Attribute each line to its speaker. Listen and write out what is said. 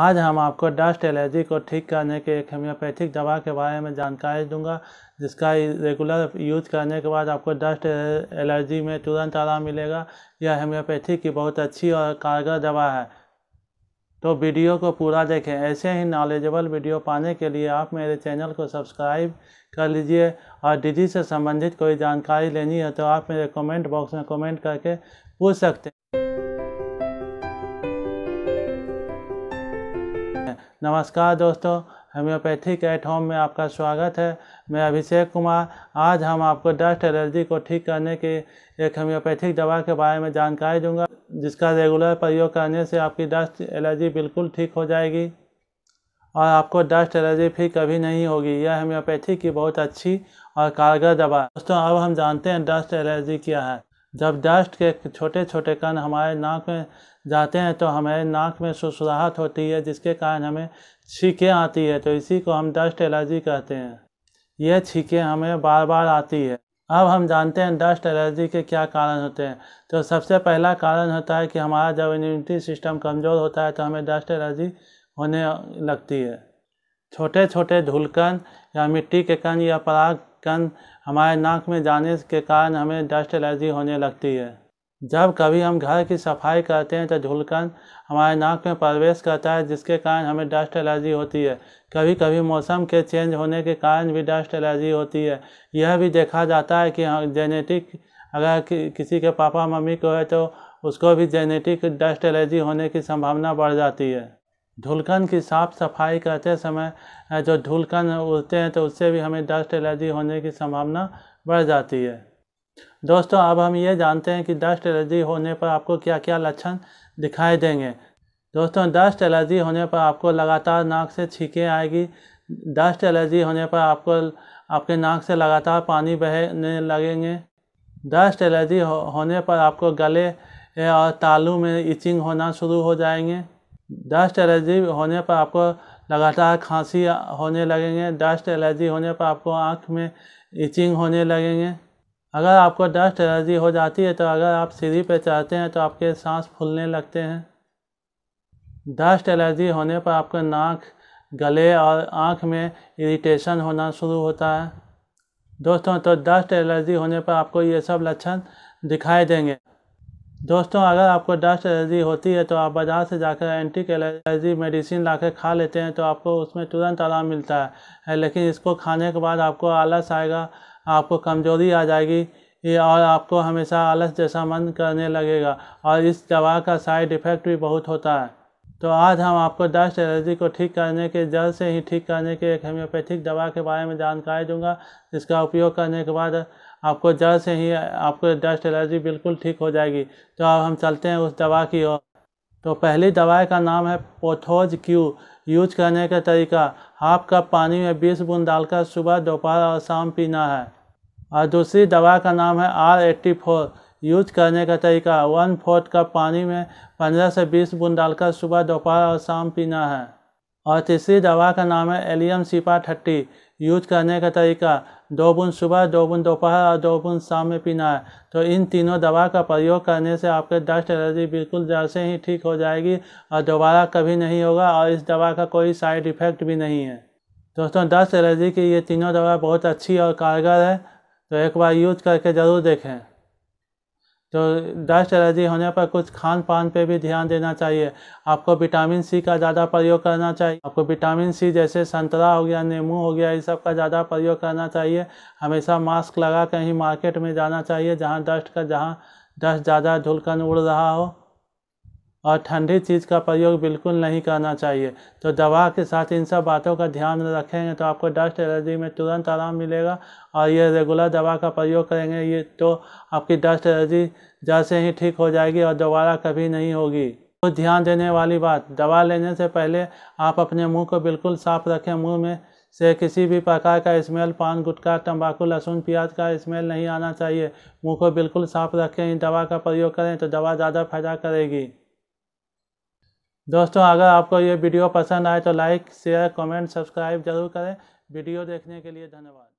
Speaker 1: आज हम आपको डस्ट एलर्जी को ठीक करने के एक होम्योपैथिक दवा के बारे में जानकारी दूंगा जिसका रेगुलर यूज करने के बाद आपको डस्ट एलर्जी में तुरंत आराम मिलेगा यह होम्योपैथी की बहुत अच्छी और कारगर दवा है तो वीडियो को पूरा देखें ऐसे ही नॉलेजेबल वीडियो पाने के लिए आप मेरे चैनल को सब्सक्राइब कर लीजिए और डिजी से संबंधित कोई जानकारी लेनी है तो आप मेरे कमेंट बॉक्स में कमेंट करके पूछ सकते हैं नमस्कार दोस्तों होम्योपैथिक एट होम में आपका स्वागत है मैं अभिषेक कुमार आज हम आपको डस्ट एलर्जी को ठीक करने की एक होम्योपैथिक दवा के बारे में जानकारी दूंगा जिसका रेगुलर प्रयोग करने से आपकी डस्ट एलर्जी बिल्कुल ठीक हो जाएगी और आपको डस्ट एलर्जी फिर कभी नहीं होगी यह होम्योपैथी की बहुत अच्छी और कारगर दवा दोस्तों अब हम जानते हैं डस्ट एलर्जी क्या है जब डस्ट के छोटे छोटे कण हमारे नाक में जाते हैं तो हमारे नाक में सुसराहट होती है जिसके कारण हमें छींकें आती है तो इसी को हम डस्ट एलर्जी कहते हैं यह छींकें हमें बार बार आती है अब हम जानते हैं डस्ट एलर्जी के क्या कारण होते हैं तो सबसे पहला कारण होता है कि हमारा जब इम्यूनिटी सिस्टम कमज़ोर होता है तो हमें डस्ट एलर्जी होने लगती है छोटे छोटे धुलकन या मिट्टी के कण या पराग कन हमारे नाक में जाने के कारण हमें डस्ट एलर्जी होने लगती है जब कभी हम घर की सफाई करते हैं तो झुलकन हमारे नाक में प्रवेश करता है जिसके कारण हमें डस्ट एलर्जी होती है कभी कभी मौसम के चेंज होने के कारण भी डस्ट एलर्जी होती है यह भी देखा जाता है कि हाँ, जेनेटिक अगर कि, किसी के पापा मम्मी को है तो उसको भी जेनेटिक डस्ट एलर्जी होने की संभावना बढ़ जाती है धुलकन की साफ़ सफाई करते समय जो धुलकन उड़ते हैं तो उससे भी हमें डस्ट एलर्जी होने की संभावना बढ़ जाती है दोस्तों अब हम ये जानते हैं कि डस्ट एलर्जी होने पर आपको क्या क्या लक्षण दिखाई देंगे दोस्तों डस्ट एलर्जी होने पर आपको लगातार नाक से छीके आएगी डस्ट एलर्जी होने पर आपको आपके नाक से लगातार पानी बहने लगेंगे डस्ट एलर्जी हो, होने पर आपको गले और तालू में इचिंग होना शुरू हो जाएंगे डस्ट एलर्जी होने पर आपको लगातार खांसी होने लगेंगे डस्ट एलर्जी होने पर आपको आँख में इचिंग होने लगेंगे अगर आपको डस्ट एलर्जी हो जाती है तो अगर आप सीढ़ी पर चढ़ते हैं तो आपके सांस फूलने लगते हैं डस्ट एलर्जी होने पर आपके नाक गले और आँख में इरिटेशन होना शुरू होता है दोस्तों तो डस्ट एलर्जी होने पर आपको ये सब लक्षण दिखाई देंगे दोस्तों अगर आपको डस्ट एलर्जी होती है तो आप बाज़ार से जाकर एंटी एलर्जी मेडिसिन ला खा लेते हैं तो आपको उसमें तुरंत आराम मिलता है लेकिन इसको खाने के बाद आपको आलस आएगा आपको कमज़ोरी आ जाएगी ये और आपको हमेशा आलस जैसा मन करने लगेगा और इस दवा का साइड इफ़ेक्ट भी बहुत होता है तो आज हम आपको डस्ट एलर्जी को ठीक करने के जल से ही ठीक करने के एक होम्योपैथिक दवा के बारे में जानकारी दूंगा जिसका उपयोग करने के बाद आपको जड़ से ही आपको डस्ट एलर्जी बिल्कुल ठीक हो जाएगी तो अब हम चलते हैं उस दवा की ओर तो पहली दवाई का नाम है पोथोज क्यू यूज करने का तरीका हाफ कप पानी में बीस बूंद डालकर सुबह दोपहर और शाम पीना है और दूसरी दवा का नाम है आर एट्टी फोर यूज करने का तरीका वन फोर्थ कप पानी में पंद्रह से बीस बूंद डालकर सुबह दोपहर और शाम पीना है और तीसरी दवा का नाम है एलियम सिपा थट्टी यूज करने का तरीका दो बूंद सुबह दो बूंद दोपहर और दो बूंद शाम में पीना है तो इन तीनों दवा का प्रयोग करने से आपके डस्ट एलर्जी बिल्कुल जैसे ही ठीक हो जाएगी और दोबारा कभी नहीं होगा और इस दवा का कोई साइड इफ़ेक्ट भी नहीं है दोस्तों डस्ट एलर्जी की ये तीनों दवा बहुत अच्छी और कारगर है तो एक बार यूज करके ज़रूर देखें तो डस्ट एलर्जी होने पर कुछ खान पान पर भी ध्यान देना चाहिए आपको विटामिन सी का ज़्यादा प्रयोग करना चाहिए आपको विटामिन सी जैसे संतरा हो गया नींबू हो गया इस सब का ज़्यादा प्रयोग करना चाहिए हमेशा मास्क लगा कर ही मार्केट में जाना चाहिए जहाँ डस्ट का जहाँ डस्ट ज़्यादा धुलकन उड़ रहा हो और ठंडी चीज़ का प्रयोग बिल्कुल नहीं करना चाहिए तो दवा के साथ इन सब बातों का ध्यान रखेंगे तो आपको डस्ट एलर्जी में तुरंत आराम मिलेगा और ये रेगुलर दवा का प्रयोग करेंगे ये तो आपकी डस्ट एलर्जी जैसे ही ठीक हो जाएगी और दोबारा कभी नहीं होगी तो ध्यान देने वाली बात दवा लेने से पहले आप अपने मुँह को बिल्कुल साफ रखें मुँह में से किसी भी प्रकार का स्मेल पान गुटखा तंबाकू लहसुन प्याज का स्मेल नहीं आना चाहिए मुंह को बिल्कुल साफ रखें दवा का प्रयोग करें तो दवा ज़्यादा फायदा करेगी दोस्तों अगर आपको ये वीडियो पसंद आए तो लाइक शेयर कमेंट सब्सक्राइब जरूर करें वीडियो देखने के लिए धन्यवाद